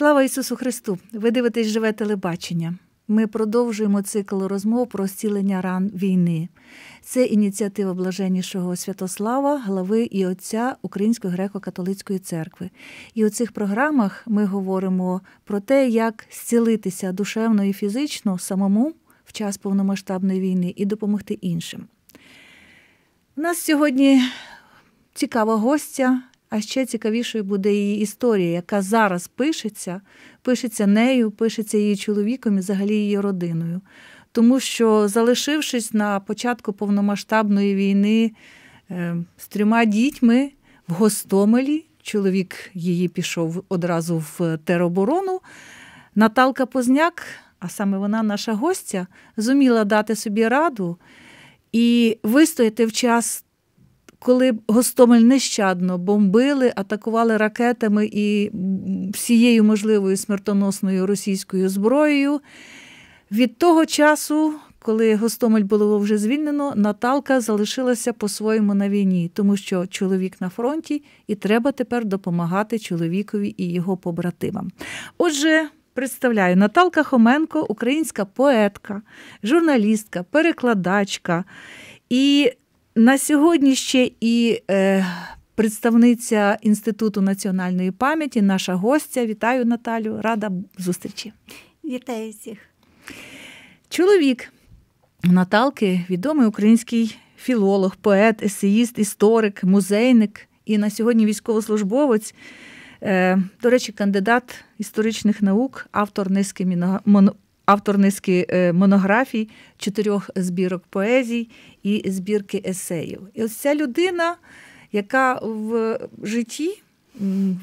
Слава Ісусу Христу! Ви дивитесь живе телебачення. Ми продовжуємо цикл розмов про зцілення ран війни. Це ініціатива блаженнішого Святослава, глави і отця Української греко-католицької церкви. І у цих програмах ми говоримо про те, як зцілитися душевно і фізично самому в час повномасштабної війни і допомогти іншим. У нас сьогодні цікава гостя а ще цікавішою буде її історія, яка зараз пишеться, пишеться нею, пишеться її чоловіком і взагалі її родиною. Тому що, залишившись на початку повномасштабної війни е, з трьома дітьми в Гостомелі, чоловік її пішов одразу в тероборону. Наталка Позняк, а саме вона, наша гостя, зуміла дати собі раду і вистояти в час коли Гостомель нещадно бомбили, атакували ракетами і всією можливою смертоносною російською зброєю. Від того часу, коли Гостомель було вже звільнено, Наталка залишилася по-своєму на війні, тому що чоловік на фронті, і треба тепер допомагати чоловікові і його побратимам. Отже, представляю Наталка Хоменко, українська поетка, журналістка, перекладачка. І на сьогодні ще і е, представниця Інституту національної пам'яті, наша гостя. Вітаю Наталю, рада зустрічі. Вітаю всіх. Чоловік Наталки, відомий український філолог, поет, есеїст, історик, музейник і на сьогодні військовослужбовець. Е, до речі, кандидат історичних наук, автор низки автор низки е, монографій, чотирьох збірок поезій і збірки есеїв. І ось ця людина, яка в житті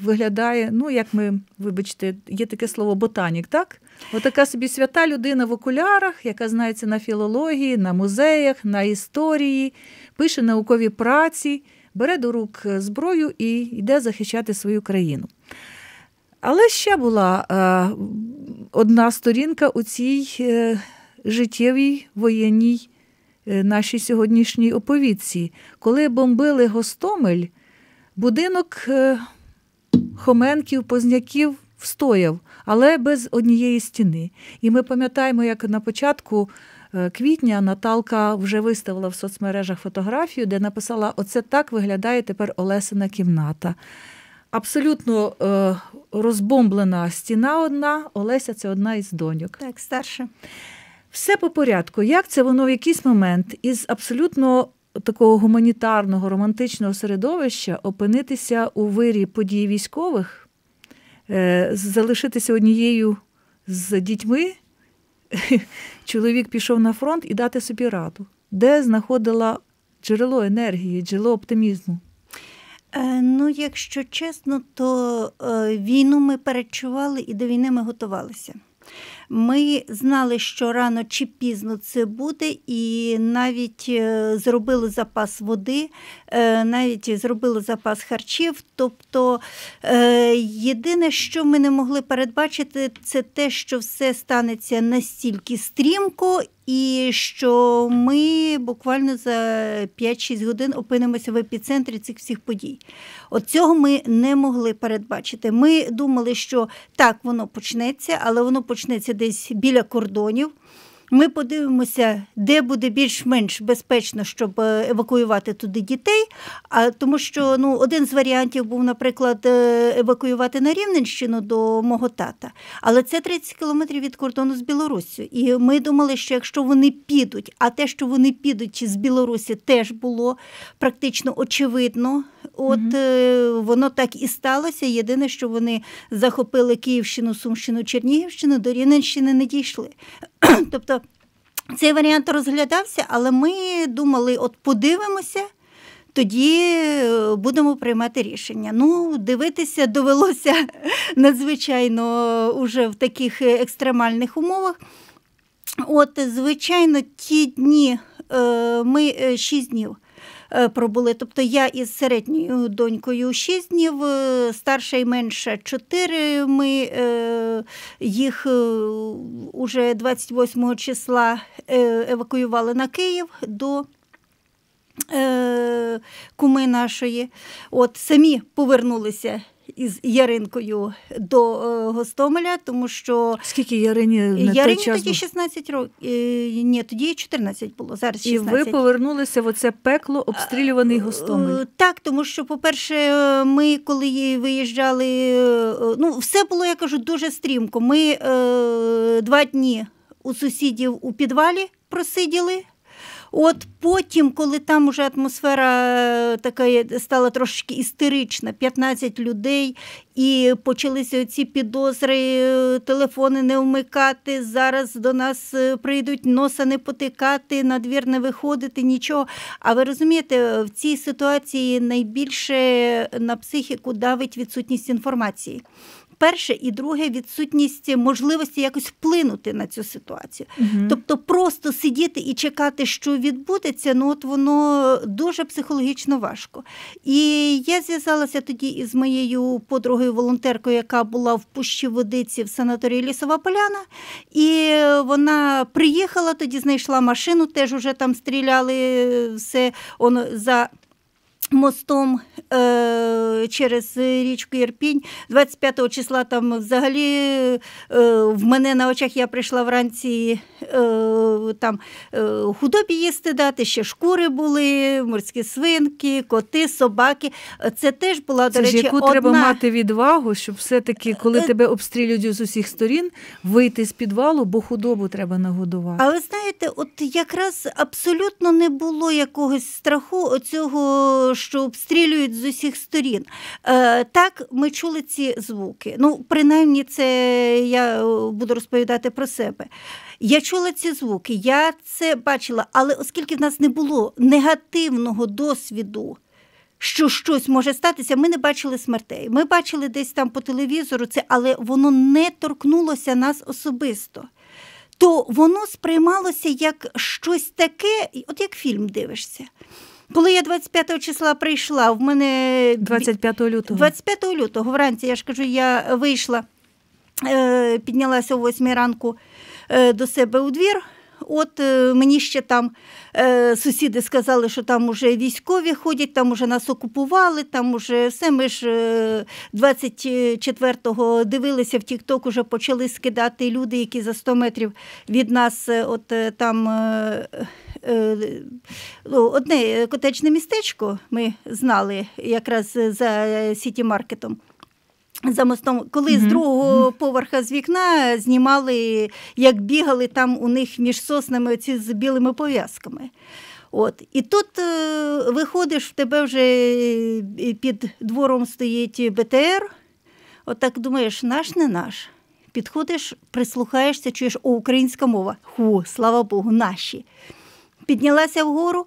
виглядає, ну як ми, вибачте, є таке слово ботанік, так? Отака собі свята людина в окулярах, яка знається на філології, на музеях, на історії, пише наукові праці, бере до рук е, зброю і йде захищати свою країну. Але ще була е, одна сторінка у цій е, життєвій воєнній е, нашій сьогоднішній оповідці. Коли бомбили Гостомель, будинок е, Хоменків, Позняків встояв, але без однієї стіни. І ми пам'ятаємо, як на початку. Е, квітня Наталка вже виставила в соцмережах фотографію, де написала: Оце так виглядає тепер Олесина кімната. Абсолютно е, розбомблена стіна одна, Олеся це одна із доньок. Так, старша. Все по порядку. Як це воно в якийсь момент із абсолютно такого гуманітарного, романтичного середовища опинитися у вирі подій військових, е, залишитися однією з дітьми? Чоловік пішов на фронт і дати собі раду, де знаходила джерело енергії, джерело оптимізму. Е, ну, якщо чесно, то е, війну ми перечували і до війни ми готувалися. Ми знали, що рано чи пізно це буде, і навіть е, зробили запас води, навіть зробили запас харчів. Тобто єдине, що ми не могли передбачити, це те, що все станеться настільки стрімко і що ми буквально за 5-6 годин опинимося в епіцентрі цих всіх подій. От цього ми не могли передбачити. Ми думали, що так воно почнеться, але воно почнеться десь біля кордонів. Ми подивимося, де буде більш-менш безпечно, щоб е, евакуювати туди дітей. А тому, що ну один з варіантів був, наприклад, е, евакуювати на Рівненщину до мого тата, але це 30 кілометрів від кордону з Білоруссю. І ми думали, що якщо вони підуть, а те, що вони підуть з Білорусі, теж було практично очевидно. От mm воно так і сталося. Єдине, що вони захопили Київщину, Сумщину, Чернігівщину, до Рівненщини не дійшли. Тобто цей варіант розглядався, але ми думали, от подивимося. Тоді е, будемо приймати рішення. Ну, дивитися довелося надзвичайно е, уже в таких екстремальних умовах. От, звичайно, ті дні е, ми шість днів Е, пробули. Тобто я із середньою донькою 6 днів, е, старша і менша 4. Ми е, їх уже 28 числа евакуювали на Київ до. Куми нашої, от самі повернулися із Яринкою до е, Гостомеля, тому що скільки Ярині на Ярині той тоді 16 років. Е, ні, тоді 14 було. Зараз 16. І ви повернулися в оце пекло, обстрілюваний е, Гостомель. Так, тому що, по-перше, ми коли виїжджали, ну все було, я кажу, дуже стрімко. Ми два дні у сусідів у підвалі просиділи. От потім, коли там уже атмосфера е, така стала трошечки істерична, 15 людей, і почалися ці підозри, е, телефони не вмикати. Зараз до нас е, прийдуть носа не потикати, на двір не виходити, нічого. А ви розумієте, в цій ситуації найбільше на психіку давить відсутність інформації перше, і друге відсутність можливості якось вплинути на цю ситуацію. uh Тобто, просто сидіти і чекати, що відбудеться, ну от воно дуже психологічно важко. І я зв'язалася тоді із моєю подругою волонтеркою, яка була в пущі водиці в санаторії Лісова Поляна, і вона приїхала тоді, знайшла машину, теж уже там стріляли все. Воно за Мостом е, через річку Єрпінь. 25 числа там взагалі е, в мене на очах я прийшла вранці е, там е, худобі їсти дати, ще шкури були, морські свинки, коти, собаки. Це теж була до речі, яку одна... треба мати відвагу, щоб все-таки, коли е, тебе обстрілюють з усіх сторін, вийти з підвалу, бо худобу треба нагодувати. А ви знаєте, от якраз абсолютно не було якогось страху оцього що обстрілюють з усіх сторін. Е, так, ми чули ці звуки. Ну, принаймні, це я е, буду розповідати про себе. Я чула ці звуки, я це бачила, але оскільки в нас не було негативного досвіду. Що щось може статися, ми не бачили смертей. Ми бачили десь там по телевізору це, але воно не торкнулося нас особисто. То воно сприймалося як щось таке, от як фільм дивишся. Коли я 25 числа прийшла, в мене 25 лютого 25 лютого вранці я ж кажу, я вийшла, е, піднялася о 8 ранку е, до себе у двір. От е, мені ще там е, сусіди сказали, що там уже військові ходять, там уже нас окупували, там уже все. Ми ж 24-го е, дивилися в Тікток, уже почали скидати люди, які за 100 метрів від нас, от там ну, одне котечне містечко, ми знали якраз за сіті-маркетом. За мостом, коли mm-hmm. з другого поверха з вікна знімали, як бігали там у них між соснами ці з білими пов'язками. От. І тут е, виходиш, в тебе вже е, під двором стоїть БТР. От так думаєш, наш не наш. Підходиш, прислухаєшся, чуєш, о, українська мова. Ху, слава Богу, наші. Піднялася вгору,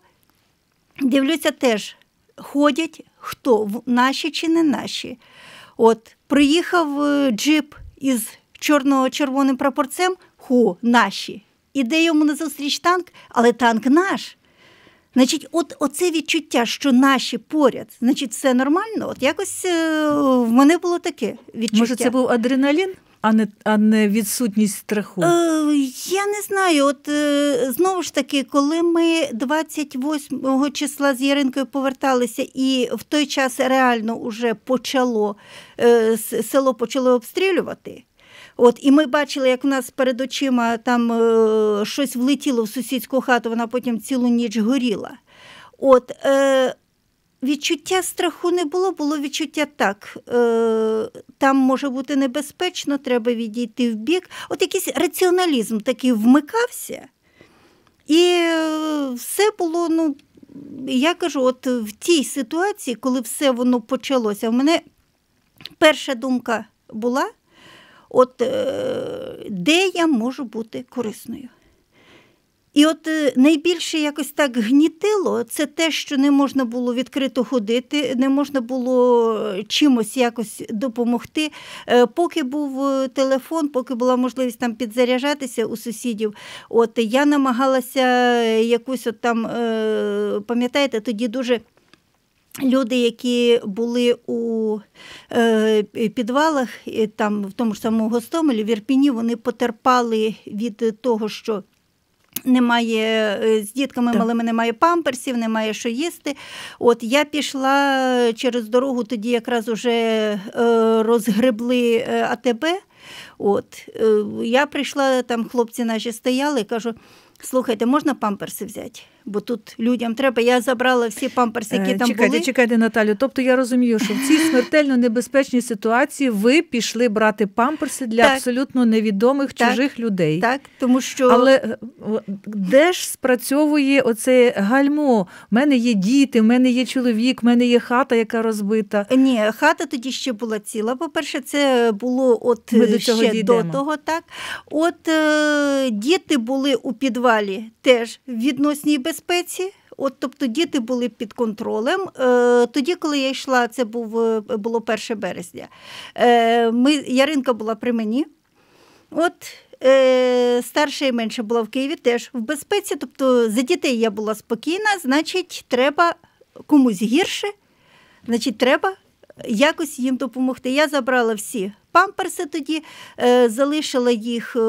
дивлюся, теж ходять хто, наші чи не наші. От приїхав е, джип із чорно-червоним прапорцем ху наші. Іде йому на зустріч танк, але танк наш. Значить, от оце відчуття, що наші поряд, значить, все нормально. От якось е, в мене було таке відчуття. Може, це був адреналін? а не а не відсутність страху? Е, Я не знаю. От е, знову ж таки, коли ми 28-го числа з Яринкою поверталися, і в той час реально вже почало е, село почало обстрілювати. От, І ми бачили, як в нас перед очима там е, щось влетіло в сусідську хату, вона потім цілу ніч горіла. От е, Відчуття страху не було, було відчуття так. е, Там може бути небезпечно, треба відійти в бік. От якийсь раціоналізм такий вмикався, і е, все було, ну, я кажу, от в тій ситуації, коли все воно почалося, в мене перша думка була: от е, де я можу бути корисною. І от е, найбільше якось так гнітило це те, що не можна було відкрито ходити, не можна було е, чимось якось допомогти. Е, поки був телефон, поки була можливість там підзаряджатися у сусідів. От я намагалася якусь от там, пам'ятаєте, тоді дуже. Люди, які були у е, підвалах, там в тому ж самому гостомелі в Ірпіні, вони потерпали від того, що немає е, з дітками так. малими, немає памперсів, немає що їсти. От я пішла е, через дорогу, тоді якраз уже е, розгребли АТБ. От я прийшла, там хлопці наші стояли, кажу: слухайте, можна памперси взяти? бо тут людям треба. Я забрала всі памперси, які е, там чекайте, були. Чекайте, Наталю. Тобто я розумію, що в цій смертельно небезпечній ситуації ви пішли брати памперси для так. абсолютно невідомих так. чужих людей. Так, тому що але е, де ж спрацьовує оце гальмо? У мене є діти, в мене є чоловік, в мене є хата, яка розбита. Ні, хата тоді ще була ціла. По перше, це було от Ми до е, цього ще дійдемо. до того. Так, от е, діти були у підвалі теж відносній безпеці безпеці. От, тобто діти були під контролем. Е, тоді, коли я йшла, це був е, було 1 березня. Е, ми Яринка була при мені. От старша і менша була в Києві, теж в безпеці. Тобто за дітей я була спокійна, значить, треба комусь гірше, значить, треба якось їм допомогти. Я забрала всі памперси тоді, е, залишила їх е,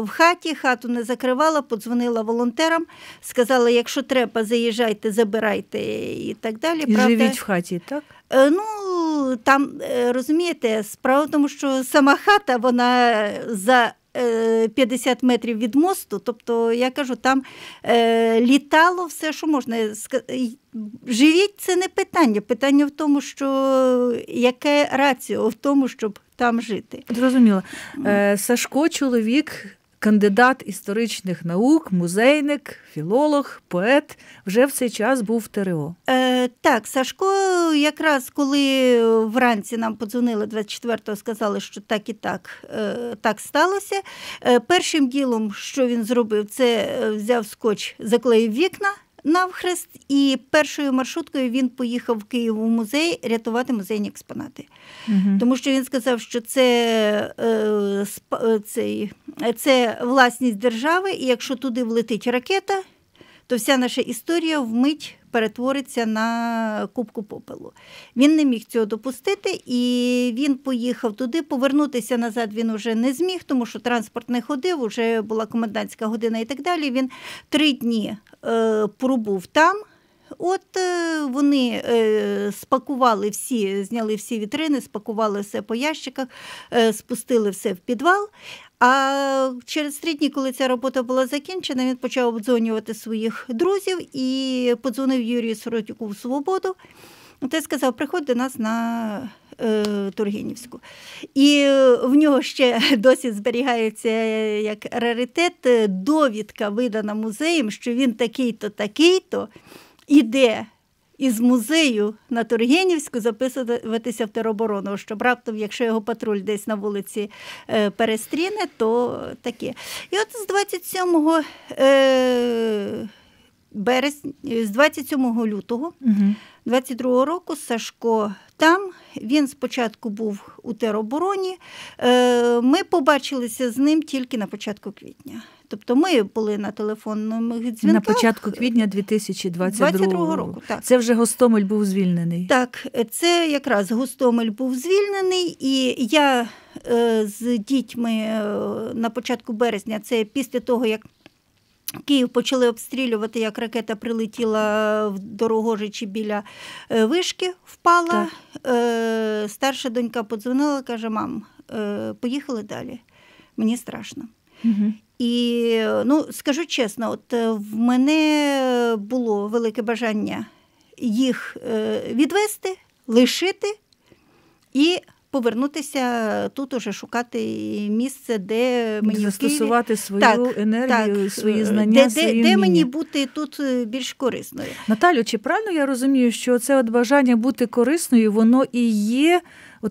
в хаті, хату не закривала, подзвонила волонтерам, сказала, якщо треба, заїжджайте, забирайте і так далі. І Правда, Живіть в хаті, так? Е, ну, там розумієте, справа в тому, що сама хата, вона за 50 е, метрів від мосту. Тобто, я кажу, там е, літало все, що можна Живіть це не питання. Питання в тому, що яке раціо в тому, щоб там жити. Зрозуміло. Е, Сашко, чоловік кандидат історичних наук, музейник, філолог, поет вже в цей час був в ТРО. Е, Так, Сашко, якраз коли вранці нам подзвонили 24-го, сказали, що так і так е, так сталося. Е, першим ділом, що він зробив, це е, взяв скотч, заклеїв вікна навхрест, і першою маршруткою він поїхав в Київ у музей рятувати музейні експонати. Угу. Тому що він сказав, що це, е, е це власність держави, і якщо туди влетить ракета, то вся наша історія вмить перетвориться на кубку попелу. Він не міг цього допустити, і він поїхав туди. Повернутися назад він уже не зміг, тому що транспорт не ходив, вже була комендантська година і так далі. Він три дні е, пробув там. От е, вони е, спакували всі, зняли всі вітрини, спакували все по ящиках, е, спустили все в підвал. А через три дні, коли ця робота була закінчена, він почав обдзвонювати своїх друзів і подзвонив Юрію Соротюку в Свободу. Той сказав, приходь до нас на Тургенівську. І в нього ще досі зберігається як раритет довідка, видана музеєм, що він такий-то, такий-то іде із музею на Тургенівську записуватися в тероборону, щоб раптом, якщо його патруль десь на вулиці е, перестріне, то таке. І от з 27 е, березня, з 27 лютого угу. 22 року Сашко там. Він спочатку був у теробороні. Е, ми побачилися з ним тільки на початку квітня. Тобто ми були на телефонному дзвінках. На початку квітня 2022 року. Так. Це вже Гостомель був звільнений. Так, це якраз Гостомель був звільнений, і я е, з дітьми е, на початку березня, це після того, як. Київ почали обстрілювати, як ракета прилетіла в Дорогожичі біля е, вишки, впала. Так. Старша донька подзвонила, каже: Мам, поїхали далі. Мені страшно. І ну, скажу чесно, от е, в мене було велике бажання їх е, відвести, лишити і повернутися тут, уже шукати місце, де мені застосувати в свою так, енергію, так, свої е, знання, де, свої де, де мені бути тут більш корисною. Наталю, чи правильно я розумію, що це от бажання бути корисною, воно і є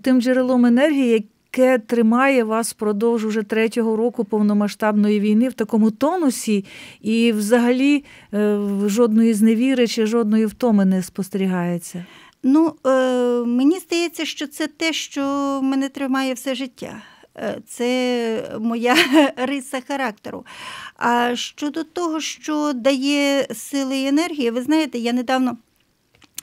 тим джерелом енергії, яке тримає вас впродовж уже третього року повномасштабної війни в такому тонусі, і взагалі е, жодної зневіри чи жодної втоми не спостерігається? Ну е, мені здається, що це те, що мене тримає все життя. Е, це моя риса характеру. А щодо того, що дає сили і енергії, ви знаєте, я недавно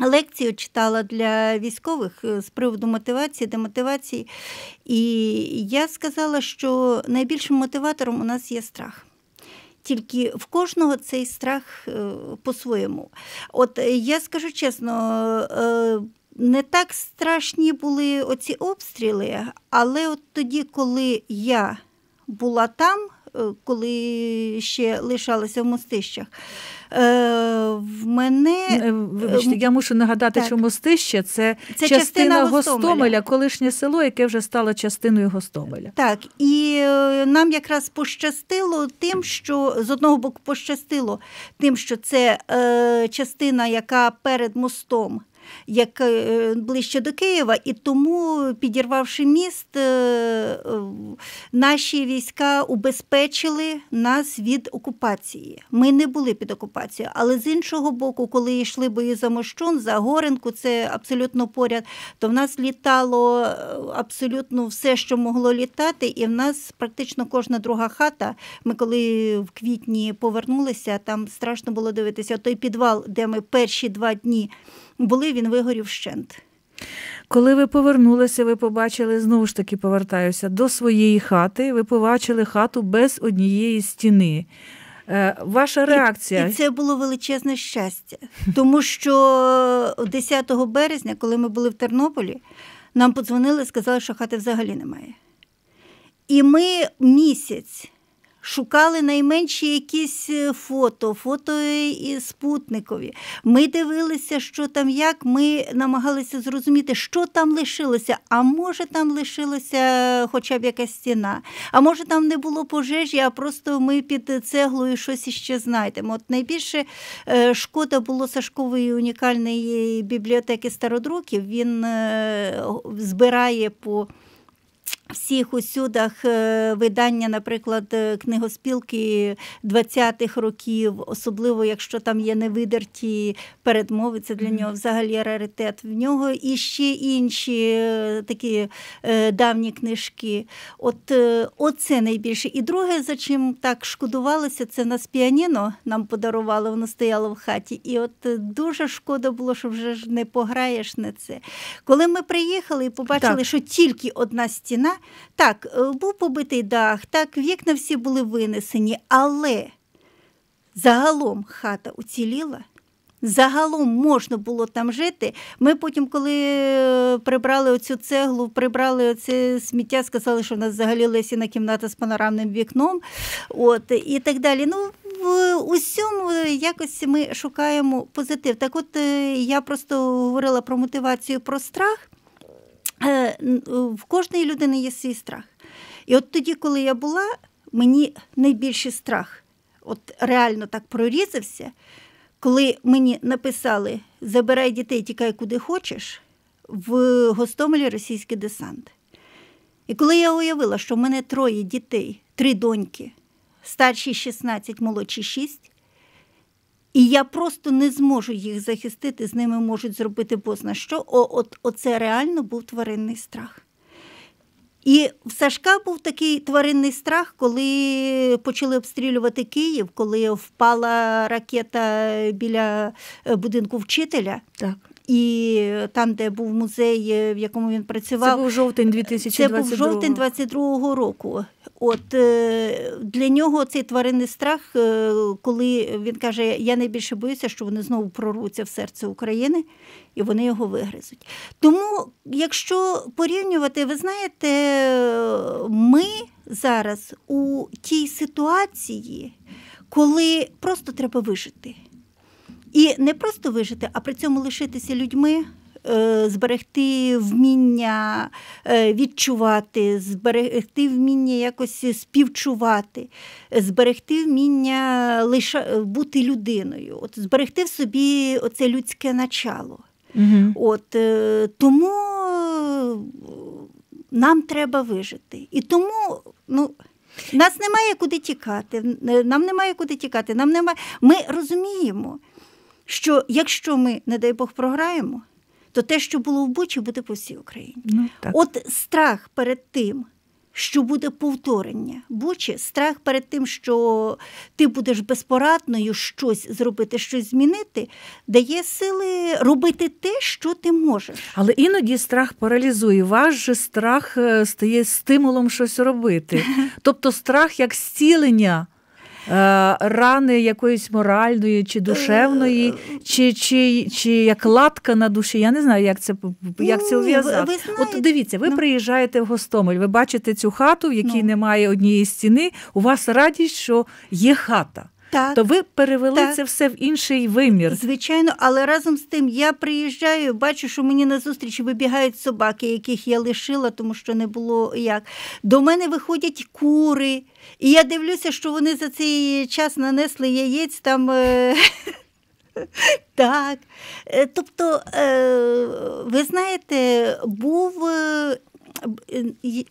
Лекцію читала для військових е, з приводу мотивації, демотивації, і я сказала, що найбільшим мотиватором у нас є страх. Тільки в кожного цей страх е, по-своєму. От е, я скажу чесно, не так страшні були оці обстріли, але от тоді, коли я була там. Е, коли ще лишалася в мостищах. Е, в мене е, вибачте, я мушу нагадати, так. що мостище це, це частина, частина Гостомеля. Гостомеля, колишнє село, яке вже стало частиною Гостомеля. Так і нам якраз пощастило тим, що з одного боку пощастило тим, що це е, частина, яка перед мостом як е, ближче до Києва, і тому, підірвавши міст, е, е, наші війська убезпечили нас від окупації. Ми не були під окупацією, але з іншого боку, коли йшли бої за Мощун, за Горенку, це абсолютно поряд, то в нас літало абсолютно все, що могло літати, і в нас практично кожна друга хата. Ми коли в квітні повернулися, там страшно було дивитися той підвал, де ми перші два дні були, він вигорів вщент. Коли ви повернулися, ви побачили знову ж таки повертаюся до своєї хати. Ви побачили хату без однієї стіни. Е, ваша реакція? І, і це було величезне щастя, тому що 10 березня, коли ми були в Тернополі, нам подзвонили і сказали, що хати взагалі немає. І ми місяць шукали найменші якісь е, фото, фото і спутникові. Ми дивилися, що там як. Ми намагалися зрозуміти, що там лишилося. А може там лишилася хоча б якась стіна. А може там не було пожежі, а просто ми під цеглою щось іще знайдемо. От найбільше е, шкода було Сашкової унікальної бібліотеки стародруків. Він е, збирає по всіх усюдах е, видання, наприклад, е, книгоспілки 20-х років, особливо якщо там є невидерті передмови, це для нього взагалі раритет. В нього і ще інші е, такі давні книжки. От оце найбільше. І друге, за чим так шкодувалося, це нас піаніно нам подарували, воно стояло в хаті. І от дуже шкода було, що вже ж не пограєш на це. Коли ми приїхали і побачили, так. що тільки одна стіна. Так, е, був побитий дах, так, вікна всі були винесені, але загалом хата уціліла. Загалом можна було там жити. Ми потім, коли е, прибрали оцю цеглу, прибрали оце сміття, сказали, що в нас взагалі лесіна кімната з панорамним вікном, от і так далі. Ну в усьому якось ми шукаємо позитив. Так, от е, я просто говорила про мотивацію, про страх. Е, е, в кожної людини є свій страх. І от тоді, коли я була, мені найбільший страх от реально так прорізався, коли мені написали Забирай дітей, тікай куди хочеш, в Гостомелі російський десант. І коли я уявила, що в мене троє дітей, три доньки, старші 16, молодші 6, і я просто не зможу їх захистити, з ними можуть зробити позна що. от, Оце реально був тваринний страх. І в Сашка був такий тваринний страх, коли почали обстрілювати Київ, коли впала ракета біля е, будинку вчителя. Так. І там, де був музей, е, в якому він працював, Це був жовтень 2022 Це був жовтень 22-го року. От е, для нього цей тваринний страх, е, коли він каже: Я найбільше боюся, що вони знову прорвуться в серце України і вони його вигризуть. Тому, якщо порівнювати, ви знаєте, ми зараз у тій ситуації, коли просто треба вижити. І не просто вижити, а при цьому лишитися людьми, Е, зберегти вміння е, відчувати, зберегти вміння якось співчувати, зберегти вміння лише бути людиною, от зберегти в собі оце людське начало. Угу. От е, тому нам треба вижити. І тому, ну. Нас немає куди тікати, нам немає куди тікати. Нам немає. Ми розуміємо, що якщо ми, не дай Бог, програємо, то те, що було в Бучі, буде по всій Україні. Ну, так. От страх перед тим. Що буде повторення, бучі страх перед тим, що ти будеш безпорадною щось зробити, щось змінити, дає сили робити те, що ти можеш. Але іноді страх паралізує. Ваш же страх е, стає стимулом щось робити. Тобто страх як зцілення. Е, рани якоїсь моральної чи душевної, е, е, чи чи, чи як латка на душі. Я не знаю, як це як це ув'язати. Ну, От дивіться, ви ну. приїжджаєте в Гостомель, ви бачите цю хату, в якій ну. немає однієї стіни. У вас радість, що є хата. Так. То ви перевели так. це все в інший вимір. Звичайно, але разом з тим я приїжджаю, бачу, що мені на зустріч вибігають собаки, яких я лишила, тому що не було як. До мене виходять кури, і я дивлюся, що вони за цей час нанесли яєць там. Е, так. Е, тобто, е, ви знаєте, був.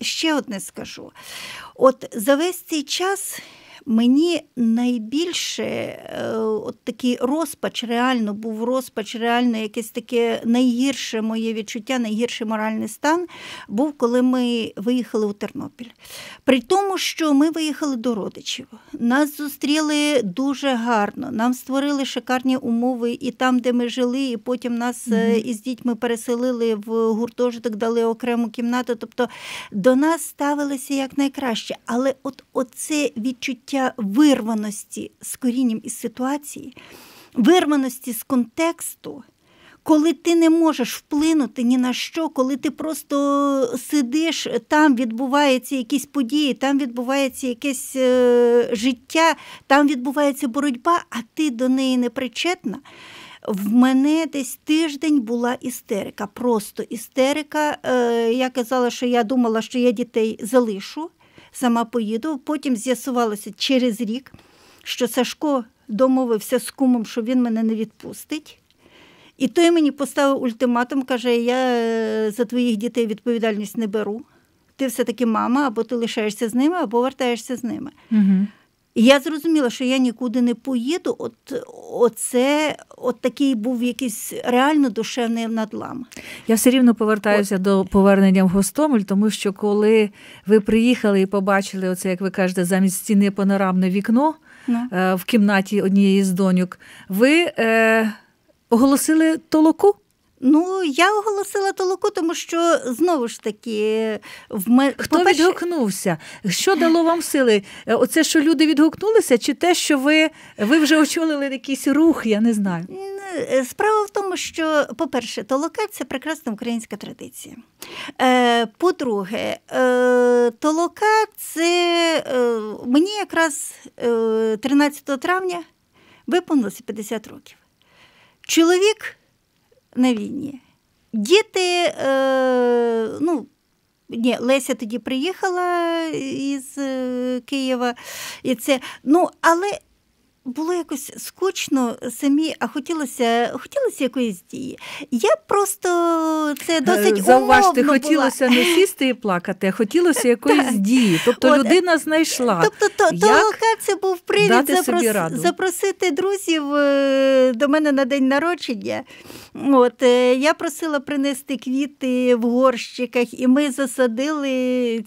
Ще одне скажу. От за весь цей час Мені найбільше е, от такий розпач, реально був розпач, реально якесь таке найгірше моє відчуття, найгірший моральний стан був, коли ми виїхали у Тернопіль. При тому, що ми виїхали до родичів, нас зустріли дуже гарно, нам створили шикарні умови і там, де ми жили, і потім нас mm-hmm. із дітьми переселили в гуртожиток, дали окрему кімнату. Тобто до нас ставилися як найкраще. Але от оце відчуття відчуття вирваності з корінням із ситуації, вирваності з контексту, коли ти не можеш вплинути ні на що, коли ти просто сидиш, там відбуваються якісь події, там відбувається якесь е, життя, там відбувається боротьба, а ти до неї не причетна. В мене десь тиждень була істерика, просто істерика. Е, я казала, що я думала, що я дітей залишу сама поїду. Потім з'ясувалося через рік, що Сашко домовився з кумом, що він мене не відпустить. І той мені поставив ультиматум, каже: я е, за твоїх дітей відповідальність не беру. Ти все-таки мама, або ти лишаєшся з ними, або вертаєшся з ними. Угу я зрозуміла, що я нікуди не поїду. От оце, от такий був якийсь реально душевний надлам. Я все рівно повертаюся от. до повернення в Гостомель, тому що коли ви приїхали і побачили оце, як ви кажете, замість стіни панорамне вікно no. Ну. Е, в кімнаті однієї з доньок, ви е, оголосили толоку. Ну, я оголосила толоку, тому що знову ж таки в Хто по-перше... відгукнувся? Що дало вам сили? Е, оце, що люди відгукнулися, чи те, що ви ви вже очолили якийсь рух, я не знаю. Е, справа в тому, що, по-перше, толока це прекрасна українська традиція. Е, по-друге, толока це мені якраз 13 травня виповнилося 50 років. Чоловік на війні. Діти, е, ну, ні, Леся тоді приїхала із е, Києва, і це, ну, але було якось скучно самі, а хотілося хотілося якоїсь дії. Я просто це е, досить Зауважте, умовно хотілося була. не сісти і плакати, а хотілося якоїсь так. дії. Тобто От. людина знайшла. Тобто то, то це був привід запрос... запросити друзів е, до мене на день народження. От е, Я просила принести квіти в горщиках, і ми засадили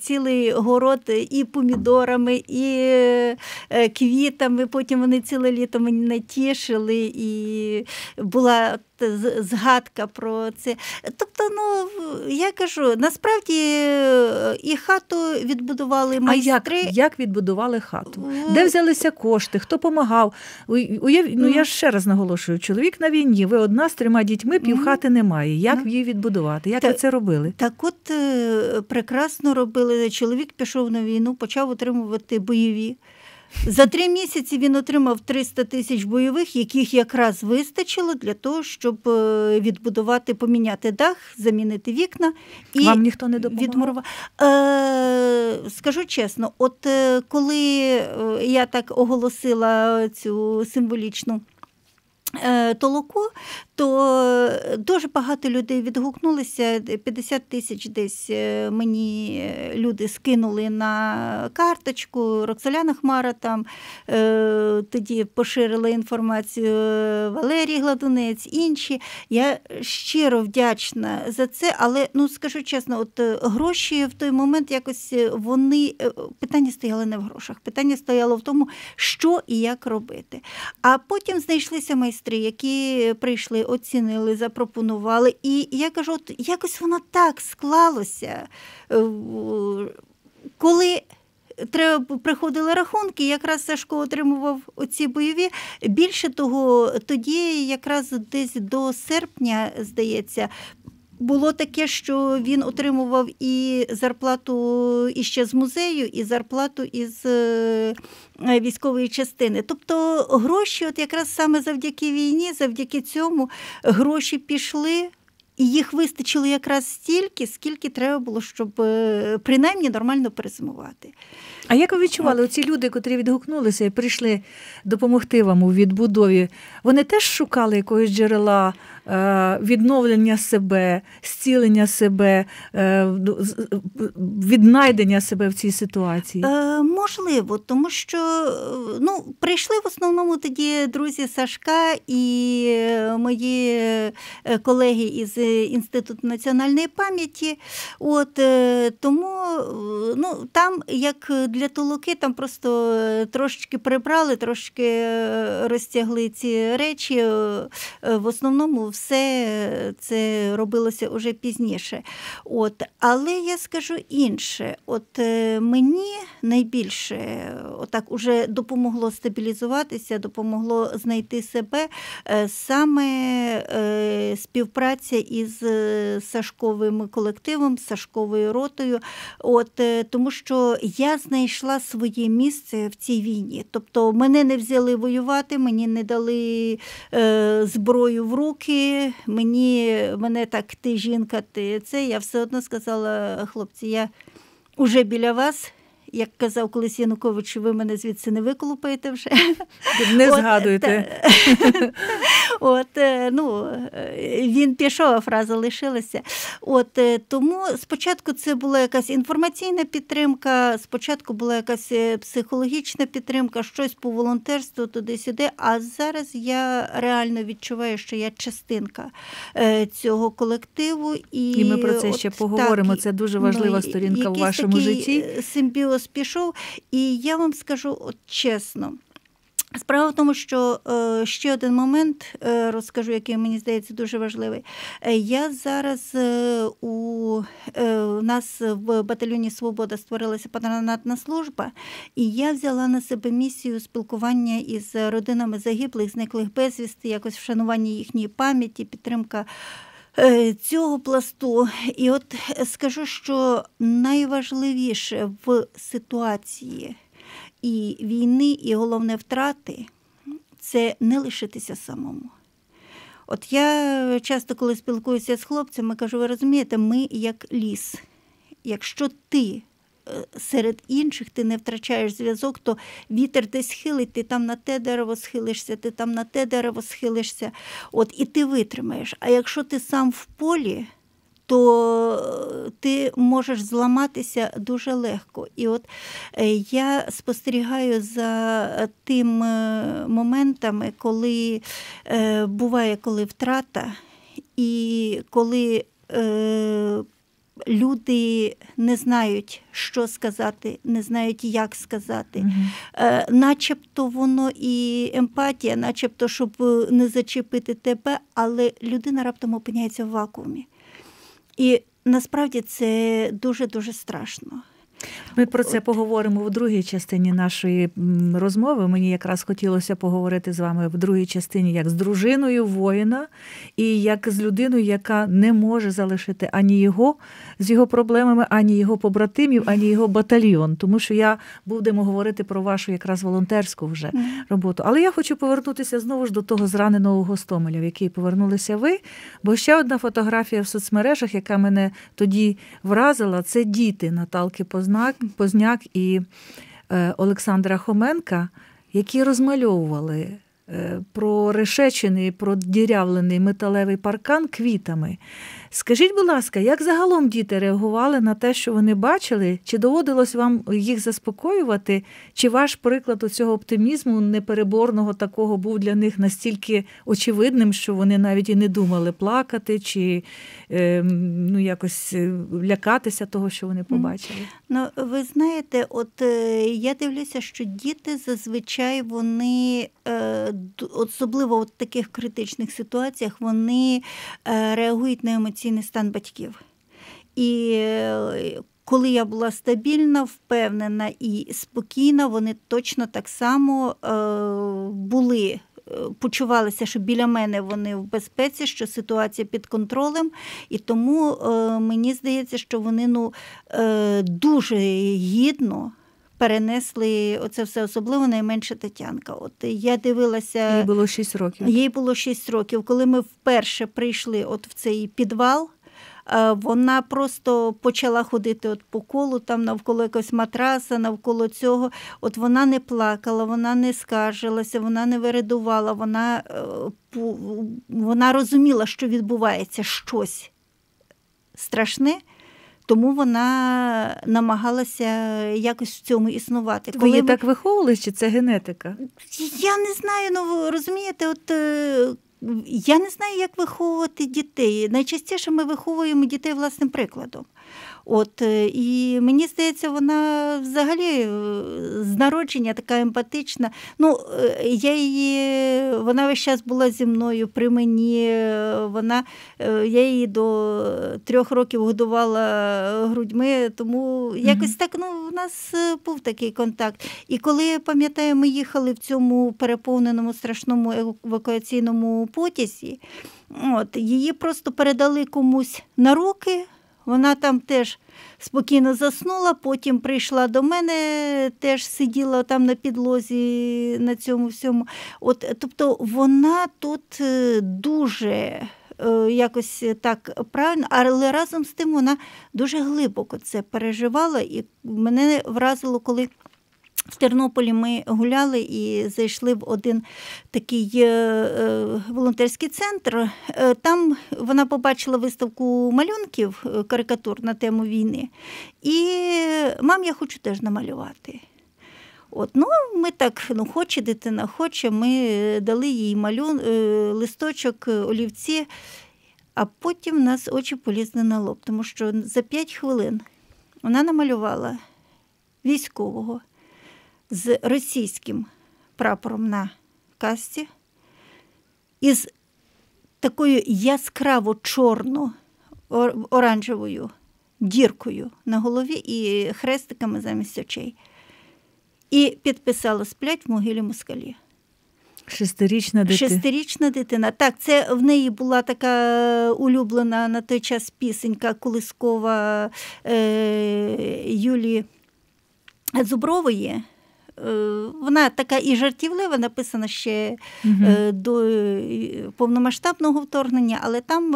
цілий город і помідорами, і квітами. Потім вони ціле літо мені натішили, і була згадка про це. Тобто, ну я кажу, насправді е, і хату відбудували майстри. А як, як відбудували хату? Де взялися кошти? Хто помагав? Уяв... Ну я ну. ще раз наголошую: чоловік на війні, ви одна з трьома дітьми, півхати ну. немає. Як ну. її відбудувати? Як та, ви це робили? Так, от е, прекрасно робили. Чоловік пішов на війну, почав отримувати бойові. За три місяці він отримав 300 тисяч бойових, яких якраз вистачило для того, щоб е, відбудувати, поміняти дах, замінити вікна. І Вам ніхто не допомагав? Відмурував. Е, скажу чесно, от е, коли я так оголосила цю символічну. Е, Толоко, то е, дуже багато людей відгукнулися. 50 тисяч десь е, мені люди скинули на карточку. Роксоляна Хмара там тоді поширила інформацію Валерій Гладунець, інші. Я щиро вдячна за це, але ну скажу чесно, от гроші в той момент якось вони питання стояло не в грошах, питання стояло в тому, що і як робити. А потім знайшлися майстри сестри, які прийшли, оцінили, запропонували. І я кажу, от якось воно так склалося. Е, коли треба приходили рахунки, якраз Сашко отримував оці бойові. Більше того, тоді якраз десь до серпня, здається, було таке, що він отримував і зарплату і ще з музею, і зарплату із е, військової частини. Тобто гроші, от якраз саме завдяки війні, завдяки цьому гроші пішли, і їх вистачило якраз стільки, скільки треба було, щоб е, принаймні нормально перезимувати. А як ви відчували оці люди, котрі відгукнулися і прийшли допомогти вам у відбудові? Вони теж шукали якогось джерела? Е, відновлення себе, зцілення себе, е, віднайдення себе в цій ситуації? Е, можливо, тому що ну, прийшли в основному тоді друзі Сашка і мої колеги із Інституту національної пам'яті. От Тому ну, там, як для Тулуки, там просто трошечки прибрали, трошечки розтягли ці речі. В основному все е, це робилося вже пізніше. От, Але я скажу інше: от е, мені найбільше е, отак уже допомогло стабілізуватися, допомогло знайти себе саме співпраця із Сашковим колективом, Сашковою ротою. От, Тому що я знайшла своє місце в цій війні. Тобто мене не взяли воювати, мені не дали зброю в руки мені, мене так, ти жінка, ти це. Я все одно сказала, хлопці, я вже біля вас як казав колись Янукович, ви мене звідси не виколупаєте вже. Не згадуєте. От, е, ну, е, Він пішов, а фраза лишилася. От е, Тому спочатку це була якась інформаційна підтримка, спочатку була якась психологічна підтримка, щось по волонтерству туди-сюди. А зараз я реально відчуваю, що я частинка цього колективу. І, і ми про це ще поговоримо. Так, це дуже ну, важлива ну, сторінка в вашому житті. Симбіоз час пішов, і я вам скажу от чесно. Справа в тому, що е, ще один момент е, розкажу, який мені здається дуже важливий. Е, я зараз у, у нас в батальйоні Свобода створилася патронатна служба, і я взяла на себе місію спілкування із родинами загиблих, зниклих безвісти, якось вшанування їхньої пам'яті, підтримка. Е, цього пласту. І от е, скажу, що найважливіше в ситуації і війни, і головне втрати це не лишитися самому. От я часто, коли спілкуюся з хлопцями, кажу: ви розумієте, ми як ліс. Якщо ти серед інших ти не втрачаєш зв'язок, то вітер десь хилить, ти там на те дерево схилишся, ти там на те дерево схилишся, от і ти витримаєш. А якщо ти сам в полі, то е, ти можеш зламатися дуже легко. І от е, я спостерігаю за тим е, моментами, коли буває коли втрата, і коли люди не знають, що сказати, не знають, як сказати. mm Начебто воно і емпатія, начебто, щоб е, не зачепити тебе, але людина раптом опиняється в вакуумі. І насправді це дуже-дуже страшно. Ми про це поговоримо в другій частині нашої розмови. Мені якраз хотілося поговорити з вами в другій частині, як з дружиною воїна, і як з людиною, яка не може залишити ані його з його проблемами, ані його побратимів, ані його батальйон. Тому що я будемо говорити про вашу якраз волонтерську вже роботу. Але я хочу повернутися знову ж до того зраненого Гостомеля, в який повернулися ви. Бо ще одна фотографія в соцмережах, яка мене тоді вразила, це діти Наталки Позна. Познак, Позняк і е, Олександра Хоменка, які розмальовували е, про решечений, продірявлений металевий паркан квітами. Скажіть, будь ласка, як загалом діти реагували на те, що вони бачили? Чи доводилось вам їх заспокоювати? Чи ваш приклад у цього оптимізму непереборного такого був для них настільки очевидним, що вони навіть і не думали плакати чи е, ну якось е, лякатися того, що вони побачили? Ну ви знаєте, от е, я дивлюся, що діти зазвичай вони е, особливо в таких критичних ситуаціях вони е, реагують на емоційно емоційний стан батьків. І е, коли я була стабільна, впевнена і спокійна, вони точно так само е, були. Е, почувалися, що біля мене вони в безпеці, що ситуація під контролем, і тому е, мені здається, що вони ну е, дуже гідно перенесли оце все особливо найменше Тетянка. От я дивилася, їй було 6 років. Їй було 6 років. Коли ми вперше прийшли, от в цей підвал. Е, вона просто почала ходити от по колу, там навколо якогось матраса, навколо цього. От вона не плакала, вона не скаржилася, вона не виридувала, вона е, вона розуміла, що відбувається щось страшне. Тому вона намагалася якось в цьому існувати. Ви Коли так виховували, чи це генетика? Я не знаю, ну розумієте, от. Е, я не знаю, як виховувати дітей. Найчастіше ми виховуємо дітей власним прикладом. От е, І мені здається, вона взагалі е, з народження така емпатична. Ну, е, я її, Вона весь час була зі мною при мені. Вона, Я її до трьох років годувала грудьми, тому якось так ну, в нас був такий контакт. І коли, пам'ятаю, ми їхали в цьому переповненому страшному евакуаційному потязі, от, її просто передали комусь на руки. Вона там теж спокійно заснула, потім прийшла до мене, теж сиділа там на підлозі на цьому всьому. От, Тобто вона тут е, дуже е, якось так правильно, але разом з тим вона дуже глибоко це переживала, і мене вразило, коли в Тернополі ми гуляли і зайшли в один такий е, е, волонтерський центр. Е, там вона побачила виставку малюнків карикатур на тему війни. І мам, я хочу теж намалювати. От, ну, Ми так, ну, хоче дитина, хоче, ми дали їй малюн, листочок, олівці, а потім в нас очі полізли на лоб, тому що за 5 хвилин вона намалювала військового з російським прапором на касті, із такою яскраво чорно-оранжевою діркою на голові і хрестиками замість очей. І підписала сплять в могилі москалі. Шестирічна дитина. Шестирічна дитина. Так, це в неї була така улюблена на той час пісенька Колискова е, Юлії Зубрової. Е, вона така і жартівлива, написана ще uh до е, повномасштабного вторгнення, але там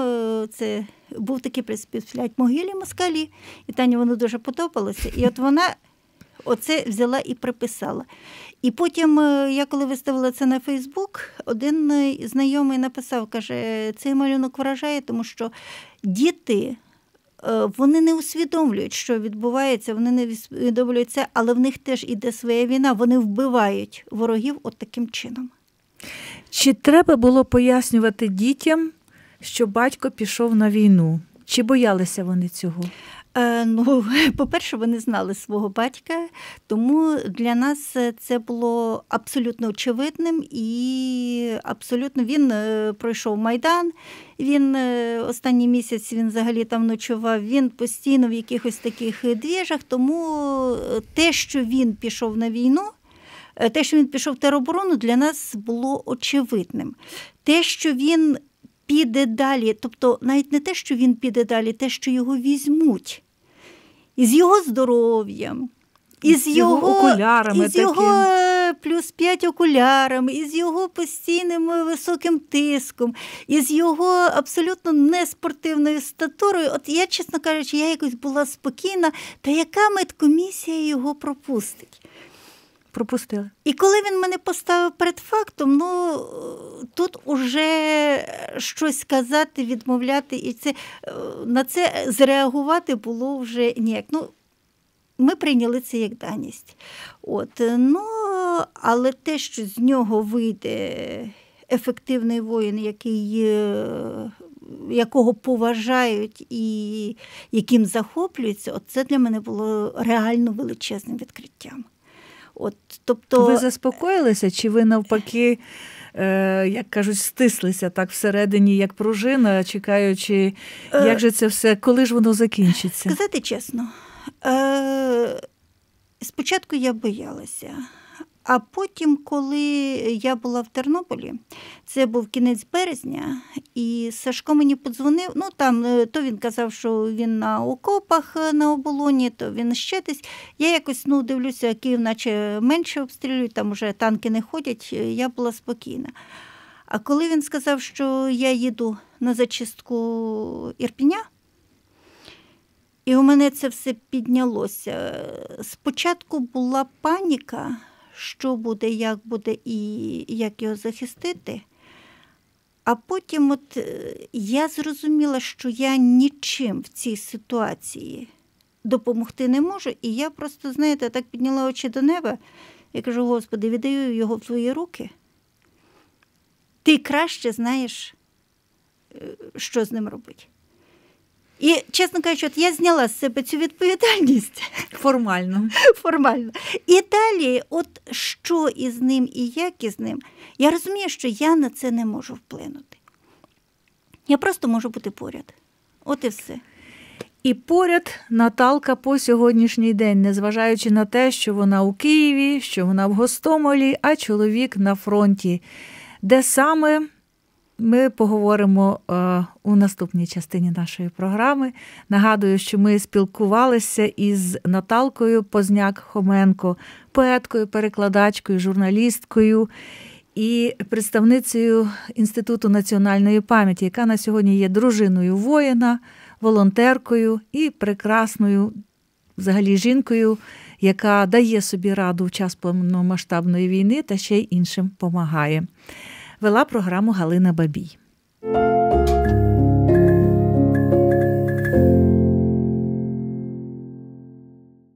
це був такий приспів могилі москалі, і Тані воно дуже подобалося. І от вона оце взяла і приписала. І потім, я коли виставила це на Фейсбук, один знайомий написав: каже, цей малюнок вражає, тому що діти Е, вони не усвідомлюють, що відбувається, вони не усвідомлюють це, але в них теж іде своя війна. Вони вбивають ворогів от таким чином. Чи треба було пояснювати дітям, що батько пішов на війну? Чи боялися вони цього? Е, ну, по-перше, вони знали свого батька, тому для нас це було абсолютно очевидним і абсолютно він е, пройшов майдан. Він е, останній місяць він взагалі там ночував. Він постійно в якихось таких двіжах. Тому те, що він пішов на війну, те, що він пішов в тероборону, для нас було очевидним. Те, що він піде далі. Тобто, навіть не те, що він піде далі, те, що його візьмуть із його здоров'ям. Із його окулярами, із його таким. Е, плюс 5 окулярами, із його постійним е, високим тиском, із його абсолютно неспортивною статурою. От я, чесно кажучи, я якось була спокійна, та яка медкомісія його пропустить? пропустили. І коли він мене поставив перед фактом, ну тут уже щось сказати, відмовляти, і це на це зреагувати було вже ніяк. Ну, ми прийняли це як даність. От, ну, Але те, що з нього вийде ефективний воїн, який, е, якого поважають і яким захоплюються, це для мене було реально величезним відкриттям. От, тобто... Ви заспокоїлися, чи ви навпаки, е, як кажуть, стислися так всередині, як пружина, чекаючи, е, як же це все, коли ж воно закінчиться? Сказати чесно, е, спочатку я боялася. А потім, коли я була в Тернополі, це був кінець березня, і Сашко мені подзвонив. Ну там е, то він казав, що він на окопах е, на оболоні, то він ще десь. Я якось ну дивлюся, Київ, наче менше обстрілюють, там вже танки не ходять. Е, я була спокійна. А коли він сказав, що я їду на зачистку Ірпіня, і у мене це все піднялося. Спочатку була паніка, що буде, як буде і як його захистити. А потім от е, я зрозуміла, що я нічим в цій ситуації допомогти не можу. І я просто, знаєте, так підняла очі до неба і кажу: Господи, віддаю його в твої руки. Ти краще знаєш, е, що з ним робити. І, чесно кажучи, я зняла з себе цю відповідальність формально. формально. І далі, от що із ним і як із ним, я розумію, що я на це не можу вплинути. Я просто можу бути поряд. От і все. І поряд Наталка по сьогоднішній день, незважаючи на те, що вона у Києві, що вона в Гостомолі, а чоловік на фронті, де саме ми поговоримо е, у наступній частині нашої програми. Нагадую, що ми спілкувалися із Наталкою Позняк Хоменко, поеткою, перекладачкою, журналісткою і представницею Інституту національної пам'яті, яка на сьогодні є дружиною воїна, волонтеркою і прекрасною, взагалі, жінкою, яка дає собі раду в час повномасштабної війни та ще й іншим помагає вела програму Галина Бабій.